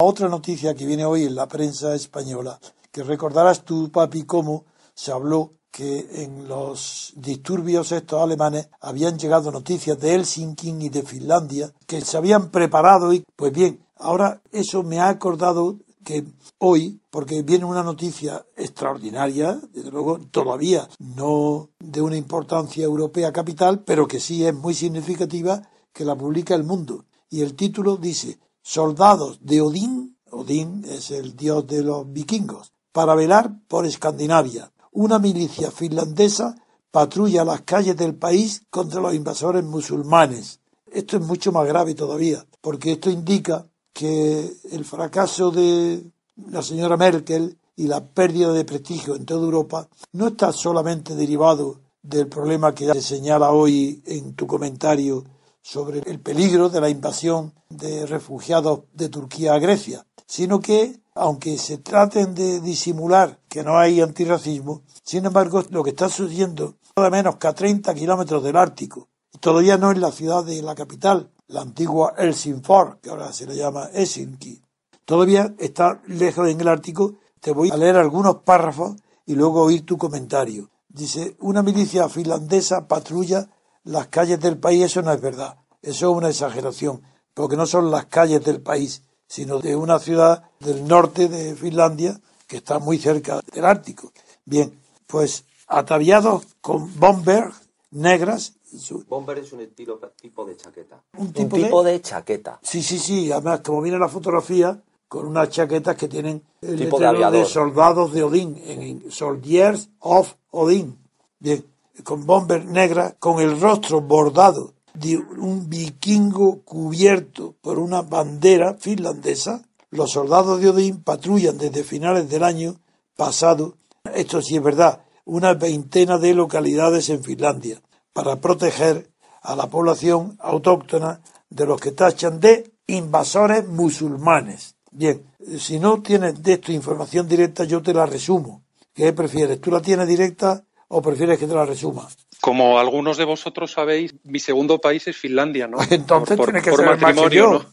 Otra noticia que viene hoy en la prensa española, que recordarás tú, papi, cómo se habló que en los disturbios estos alemanes habían llegado noticias de Helsinki y de Finlandia que se habían preparado y pues bien, ahora eso me ha acordado que hoy, porque viene una noticia extraordinaria, desde luego todavía no de una importancia europea capital, pero que sí es muy significativa, que la publica el mundo. Y el título dice soldados de Odín, Odín es el dios de los vikingos, para velar por Escandinavia. Una milicia finlandesa patrulla las calles del país contra los invasores musulmanes. Esto es mucho más grave todavía, porque esto indica que el fracaso de la señora Merkel y la pérdida de prestigio en toda Europa no está solamente derivado del problema que ya se señala hoy en tu comentario sobre el peligro de la invasión de refugiados de Turquía a Grecia, sino que, aunque se traten de disimular que no hay antirracismo, sin embargo, lo que está sucediendo nada menos que a 30 kilómetros del Ártico, y todavía no en la ciudad de la capital, la antigua Helsingfors, que ahora se le llama Helsinki, todavía está lejos del Ártico. Te voy a leer algunos párrafos y luego oír tu comentario. Dice, una milicia finlandesa patrulla las calles del país, eso no es verdad, eso es una exageración, porque no son las calles del país, sino de una ciudad del norte de Finlandia que está muy cerca del Ártico. Bien, pues ataviados con bomber negras. Su... Bomber es un estilo, tipo de chaqueta. Un tipo, de... chaqueta. Sí, sí, sí. Además, como viene la fotografía, con unas chaquetas que tienen el tipo de, soldados de Odín, en Soldiers of Odín. Bien, con bomber negra, con el rostro bordado de un vikingo cubierto por una bandera finlandesa, los soldados de Odín patrullan desde finales del año pasado, esto sí es verdad, una veintena de localidades en Finlandia, para proteger a la población autóctona de los que tachan de invasores musulmanes. Bien, si no tienes de esto información directa, yo te la resumo. ¿Qué prefieres? ¿Tú la tienes directa o prefieres que te la resuma? Como algunos de vosotros sabéis, mi segundo país es Finlandia, ¿no? Entonces por, que ser matrimonio, más que yo. ¿no?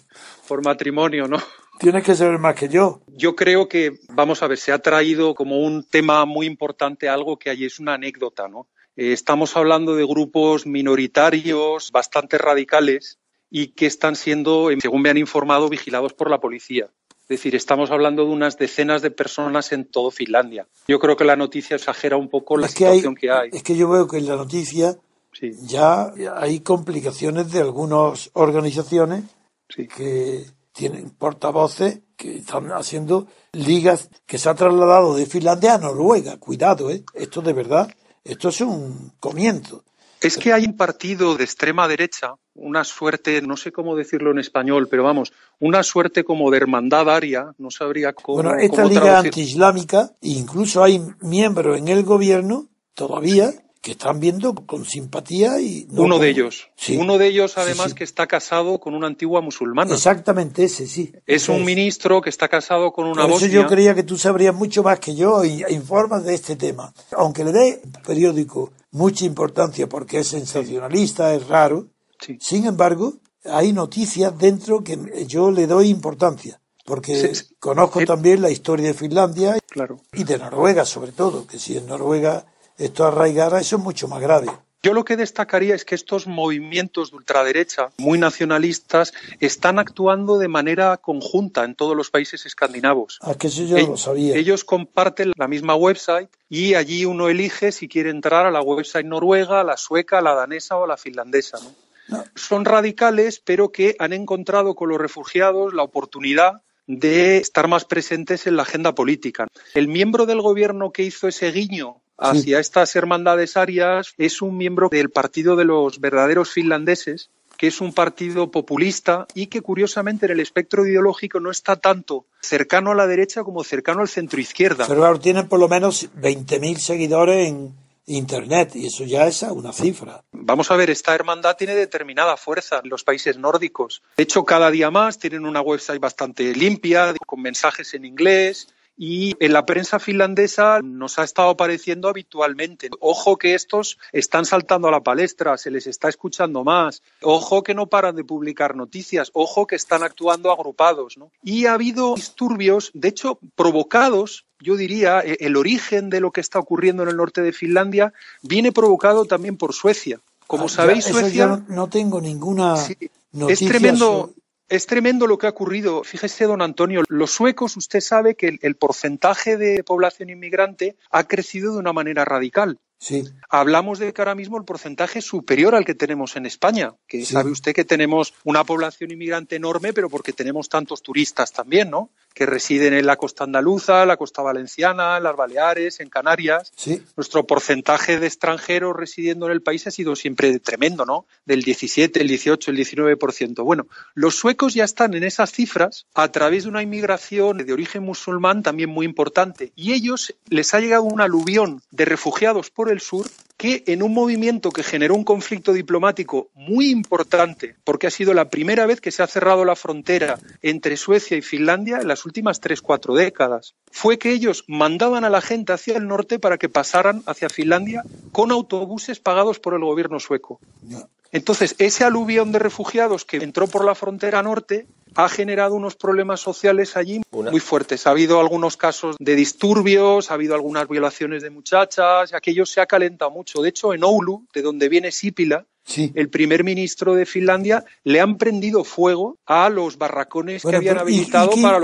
Por matrimonio, ¿no? Tiene que ser más que yo. Yo creo que, vamos a ver, se ha traído como un tema muy importante algo que allí es una anécdota, ¿no? Eh, estamos hablando de grupos minoritarios, bastante radicales, y que están siendo, eh, según me han informado, vigilados por la policía. Es decir, estamos hablando de unas decenas de personas en todo Finlandia. Yo creo que la noticia exagera un poco la situación que hay, Es que yo veo que en la noticia ya hay complicaciones de algunas organizaciones que tienen portavoces que están haciendo ligas que se han trasladado de Finlandia a Noruega. Cuidado, ¿eh? esto de verdad, esto es un comienzo. Es que hay un partido de extrema derecha, una suerte, no sé cómo decirlo en español, pero vamos, una suerte como de hermandad aria, no sabría cómo. Bueno, esta cómo liga antiislámica, incluso hay miembros en el gobierno todavía que están viendo con simpatía y uno de ellos sí. uno de ellos además que está casado con una antigua musulmana exactamente ese sí es un ministro que está casado con una Por eso yo creía que tú sabrías mucho más que yo y informas de este tema aunque le dé periódico mucha importancia porque es sensacionalista, es raro. Sin embargo, hay noticias dentro que yo le doy importancia, porque conozco eh. también la historia de Finlandia y de Noruega sobre todo, que si en Noruega esto arraigara, eso es mucho más grave. Yo lo que destacaría es que estos movimientos de ultraderecha muy nacionalistas están actuando de manera conjunta en todos los países escandinavos. yo ellos, sabía. Ellos comparten la misma website y allí uno elige si quiere entrar a la website noruega, la sueca, la danesa o la finlandesa. Son radicales, pero que han encontrado con los refugiados la oportunidad de estar más presentes en la agenda política. El miembro del gobierno que hizo ese guiño hacia estas hermandades arias es un miembro del Partido de los Verdaderos Finlandeses, que es un partido populista y que curiosamente en el espectro ideológico no está tanto cercano a la derecha como cercano al centro izquierda. Pero tienen por lo menos 20.000 seguidores en Internet y eso ya es una cifra. Vamos a ver, esta hermandad tiene determinada fuerza en los países nórdicos. De hecho, cada día más tienen una website bastante limpia, con mensajes en inglés, y en la prensa finlandesa nos ha estado apareciendo habitualmente. Ojo que estos están saltando a la palestra, se les está escuchando más. Ojo que no paran de publicar noticias, ojo que están actuando agrupados. Y ha habido disturbios, de hecho, provocados yo diría, e, el origen de lo que está ocurriendo en el norte de Finlandia viene provocado también por Suecia. Como ah, sabéis, Suecia. no tengo ninguna Es tremendo. Es tremendo lo que ha ocurrido. Fíjese, don Antonio, los suecos, usted sabe que el, porcentaje de población inmigrante ha crecido de una manera radical. Sí. Hablamos de que ahora mismo el porcentaje es superior al que tenemos en España, que sabe usted que tenemos una población inmigrante enorme, pero porque tenemos tantos turistas también, ¿no? que residen en la costa andaluza, la costa valenciana, en las Baleares, en Canarias. Nuestro porcentaje de extranjeros residiendo en el país ha sido siempre tremendo, ¿no? Del 17, el 18, el 19%. Bueno, los suecos ya están en esas cifras a través de una inmigración de origen musulmán también muy importante. Y ellos les ha llegado un aluvión de refugiados por el sur en un movimiento que generó un conflicto diplomático muy importante, porque ha sido la primera vez que se ha cerrado la frontera entre Suecia y Finlandia en las últimas tres, cuatro décadas, fue que ellos mandaban a la gente hacia el norte para que pasaran hacia Finlandia con autobuses pagados por el gobierno sueco. Entonces, ese aluvión de refugiados que entró por la frontera norte ha generado unos problemas sociales allí muy fuertes. Ha habido algunos casos de disturbios, ha habido algunas violaciones de muchachas, aquello se ha calentado mucho. De hecho, en Oulu, de donde viene Sipila, el primer ministro de Finlandia le han prendido fuego a los barracones que habían habilitado para,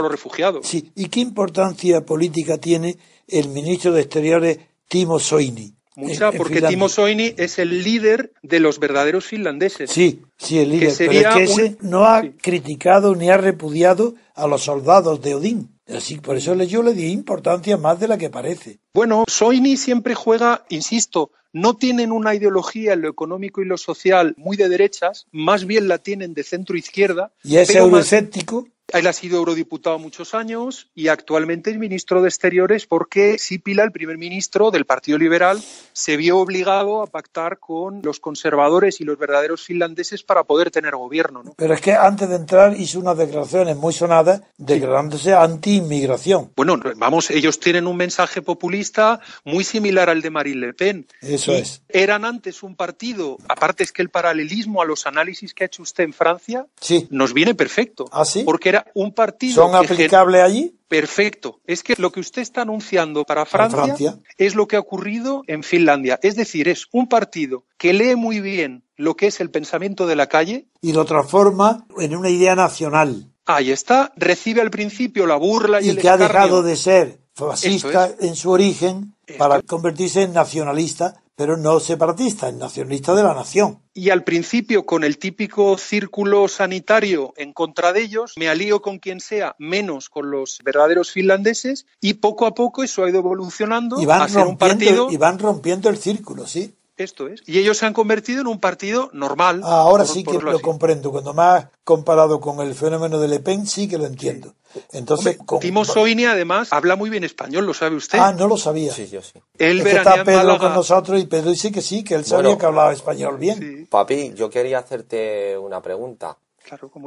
los, refugiados. ¿Y qué importancia política tiene el ministro de Exteriores Timo Soini? Mucha, porque Timo Soini es el líder de los verdaderos finlandeses. Sí, sí, el líder. Que es no ha criticado ni ha repudiado a los soldados de Odín. Así, por eso yo le di importancia más de la que parece. Bueno, Soini siempre juega, insisto, no tienen una ideología en lo económico y lo social muy de derechas, más bien la tienen de centro izquierda. Y es eurocéptico. Él ha sido eurodiputado muchos años y actualmente es ministro de Exteriores porque Sipila, el primer ministro del Partido Liberal, se vio obligado a pactar con los conservadores y los verdaderos finlandeses para poder tener gobierno. Pero es que antes de entrar hizo unas declaraciones muy sonadas declarándose anti-inmigración. Bueno, vamos, ellos tienen un mensaje populista muy similar al de Marine Le Pen. Eso es. Eran antes un partido, aparte es que el paralelismo a los análisis que ha hecho usted en Francia nos viene perfecto. ¿Ah, sí? Porque era un partido. ¿Son aplicables allí? Perfecto. Es que lo que usted está anunciando para Francia, es lo que ha ocurrido en Finlandia. Es decir, es un partido que lee muy bien lo que es el pensamiento de la calle. Y lo transforma en una idea nacional. Ahí está. Recibe al principio la burla y, que ha dejado de ser fascista en su origen para convertirse en nacionalista pero no separatista, el nacionalista de la nación. Y al principio, con el típico círculo sanitario en contra de ellos, me alío con quien sea, menos con los verdaderos finlandeses, y poco a poco eso ha ido evolucionando a ser un partido. Y van rompiendo el círculo, sí. Esto es. Y ellos se han convertido en un partido normal. Ah, ahora sí que lo, comprendo. Cuando más comparado con el fenómeno de Le Pen, sí que lo entiendo. Entonces, Timo Soini, además, habla muy bien español, ¿lo sabe usted? Ah, no lo sabía. Sí, sí. Él está Pedro con nosotros y Pedro dice que sí, que él sabía que hablaba español bien. Papi, yo quería hacerte una pregunta.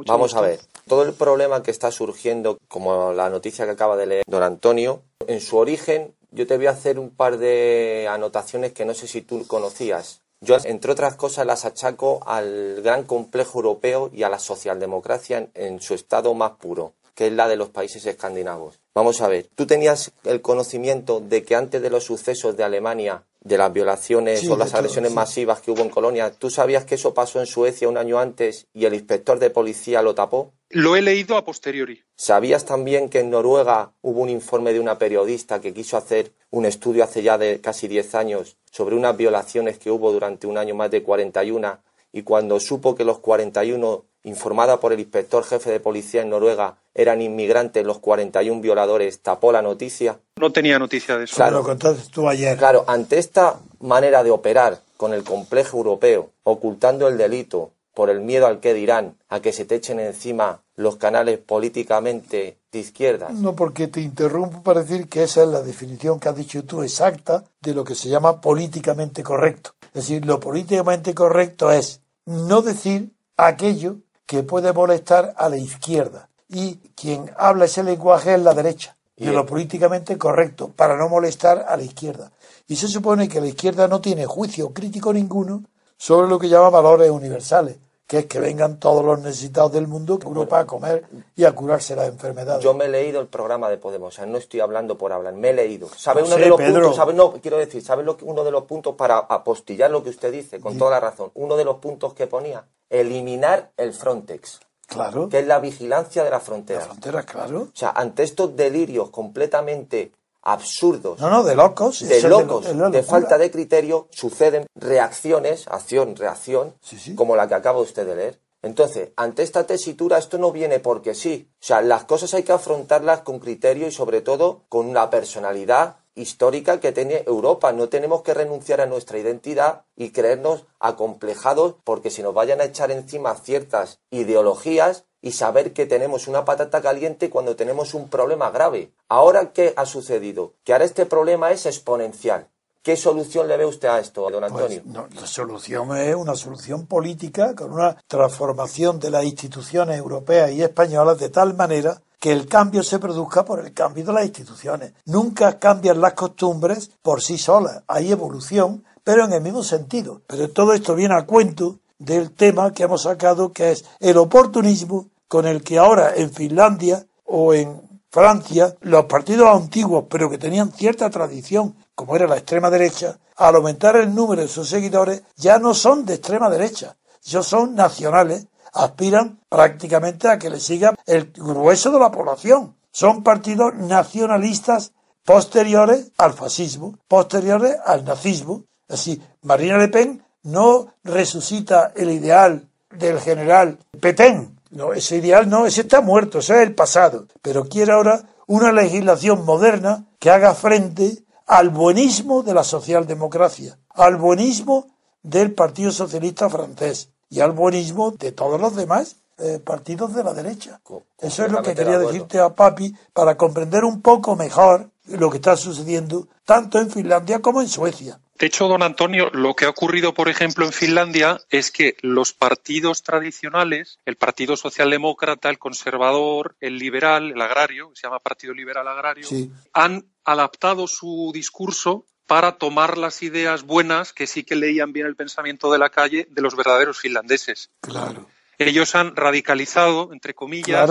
Vamos a ver, todo el problema que está surgiendo, como la noticia que acaba de leer don Antonio, en su origen yo te voy a hacer un par de anotaciones que no sé si tú conocías. Yo, entre otras cosas, las achaco al gran complejo europeo y a la socialdemocracia en, en su estado más puro que es la de los países escandinavos. Vamos a ver, ¿tú tenías el conocimiento de que antes de los sucesos de Alemania, de las violaciones o las agresiones masivas que hubo en Colonia, ¿tú sabías que eso pasó en Suecia un año antes y el inspector de policía lo tapó? Lo he leído a posteriori. ¿Sabías también que en Noruega hubo un informe de una periodista que quiso hacer un estudio hace ya de casi 10 años sobre unas violaciones que hubo durante un año más de 41 y cuando supo que los 41, informada por el inspector jefe de policía en Noruega, eran inmigrantes los 41 violadores, tapó la noticia. No tenía noticia de eso. Claro, entonces tú ayer. Claro, ante esta manera de operar con el complejo europeo, ocultando el delito por el miedo al que dirán, a que se te echen encima los canales políticamente de izquierdas. No, porque te interrumpo para decir que esa es la definición que has dicho tú exacta de lo que se llama políticamente correcto. Es decir, lo políticamente correcto es no decir aquello que puede molestar a la izquierda. Y quien habla ese lenguaje es la derecha, Y lo políticamente correcto, para no molestar a la izquierda. Y se supone que la izquierda no tiene juicio crítico ninguno sobre lo que llama valores universales, que es que vengan todos los necesitados del mundo a Europa a comer y a curarse las enfermedades. Yo me he leído el programa de Podemos, o sea, no estoy hablando por hablar, me he leído. ¿Sabe uno de los puntos? no, quiero decir, ¿sabe lo uno de los puntos para apostillar lo que usted dice, con toda la razón? Uno de los puntos que ponía, eliminar el Frontex. Claro. Que es la vigilancia de la frontera. La frontera, claro. O sea, ante estos delirios completamente absurdos. No, no, de locos. De locos, de, falta de criterio, suceden reacciones, acción, reacción, como la que acaba usted de leer. Entonces, ante esta tesitura, esto no viene porque sí. O sea, las cosas hay que afrontarlas con criterio y sobre todo con la personalidad histórica que tiene Europa. No tenemos que renunciar a nuestra identidad y creernos acomplejados porque si nos vayan a echar encima ciertas ideologías y saber que tenemos una patata caliente cuando tenemos un problema grave. Ahora, ¿qué ha sucedido? Que ahora este problema es exponencial. ¿Qué solución le ve usted a esto, don pues, Antonio? la solución es una solución política con una transformación de las instituciones europeas y españolas de tal manera que el cambio se produzca por el cambio de las instituciones. Nunca cambian las costumbres por sí solas. Hay evolución, pero en el mismo sentido. Pero todo esto viene a cuento del tema que hemos sacado, que es el oportunismo con el que ahora en Finlandia o en Francia los partidos antiguos, pero que tenían cierta tradición, como era la extrema derecha, al aumentar el número de sus seguidores, ya no son de extrema derecha, ya son nacionales, aspiran prácticamente a que le siga el grueso de la población. Son partidos nacionalistas posteriores al fascismo, posteriores al nazismo. Así, Marina Le Pen no resucita el ideal del general Petén, no, ese ideal no, ese está muerto, ese es el pasado. Pero quiere ahora una legislación moderna que haga frente al buenismo de la socialdemocracia, al buenismo del Partido Socialista francés y al buenismo de todos los demás eh, partidos de la derecha. Eso es lo que quería decirte a Papi para comprender un poco mejor lo que está sucediendo tanto en Finlandia como en Suecia. De hecho, don Antonio, lo que ha ocurrido, por ejemplo, en Finlandia es que los partidos tradicionales, el Partido Socialdemócrata, el Conservador, el Liberal, el Agrario, que se llama Partido Liberal Agrario, han adaptado su discurso para tomar las ideas buenas que sí que leían bien el pensamiento de la calle de los verdaderos finlandeses. Claro ellos han radicalizado, entre comillas,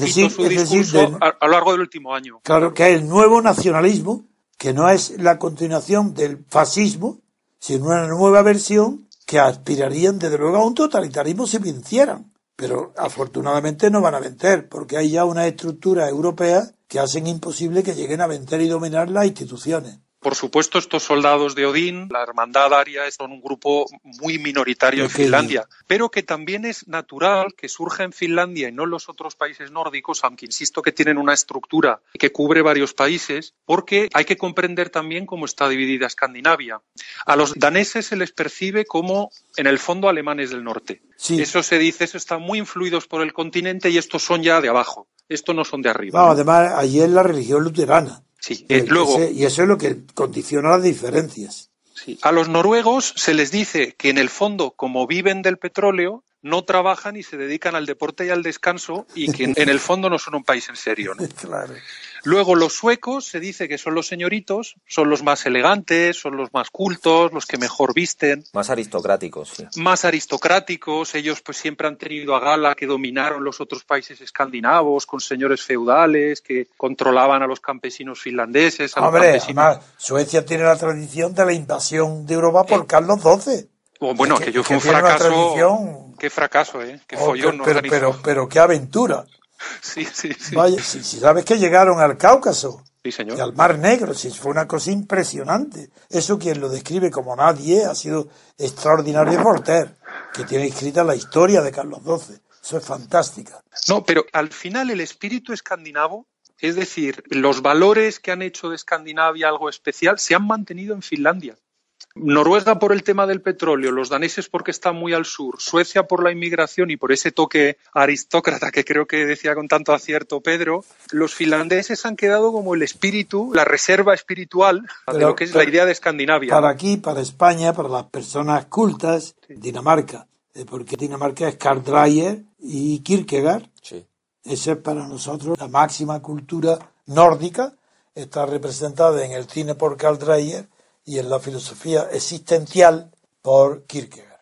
discurso a, lo largo del último año. Claro, que el nuevo nacionalismo, que no es la continuación del fascismo, sino una nueva versión que aspirarían desde luego a un totalitarismo si vencieran. Pero afortunadamente no van a vencer, porque hay ya una estructura europea que hacen imposible que lleguen a vencer y dominar las instituciones. Por supuesto, estos soldados de Odín, la hermandad aria, son un grupo muy minoritario en Finlandia, pero que también es natural que surja en Finlandia y no en los otros países nórdicos, aunque insisto que tienen una estructura que cubre varios países, porque hay que comprender también cómo está dividida Escandinavia. A los daneses se les percibe como, en el fondo, alemanes del norte. Eso se dice, eso están muy influidos por el continente y estos son ya de abajo, estos no son de arriba. además, allí es la religión luterana y eso es lo que condiciona las diferencias. A los noruegos se les dice que en el fondo, como viven del petróleo, no trabajan y se dedican al deporte y al descanso y que en el fondo no son un país en serio. Luego los suecos se dice que son los señoritos, son los más elegantes, son los más cultos, los que mejor visten. Más aristocráticos. Más aristocráticos, ellos pues siempre han tenido a gala que dominaron los otros países escandinavos con señores feudales que controlaban a los campesinos finlandeses. A Hombre, los más Además, Suecia tiene la tradición de la invasión de Europa por eh, Carlos XII. Oh, bueno, que, yo fue un fracaso. Qué fracaso, ¿eh? Qué oh, follón. Pero, pero qué aventura. Sí, sí, sí. si, sabes que llegaron al Cáucaso y al Mar Negro, si fue una cosa impresionante. Eso quien lo describe como nadie ha sido extraordinario porter que tiene escrita la historia de Carlos XII. Eso es fantástica. No, pero al final el espíritu escandinavo, es decir, los valores que han hecho de Escandinavia algo especial, se han mantenido en Finlandia. Noruega por el tema del petróleo, los daneses porque están muy al sur, Suecia por la inmigración y por ese toque aristócrata que creo que decía con tanto acierto Pedro, los finlandeses han quedado como el espíritu, la reserva espiritual de lo que es la idea de Escandinavia. Para aquí, para España, para las personas cultas, Dinamarca, eh, porque Dinamarca es Karl Dreyer y Kierkegaard. Sí. Esa es para nosotros la máxima cultura nórdica, está representada en el cine por Karl Dreyer y en la filosofía existencial por Kierkegaard.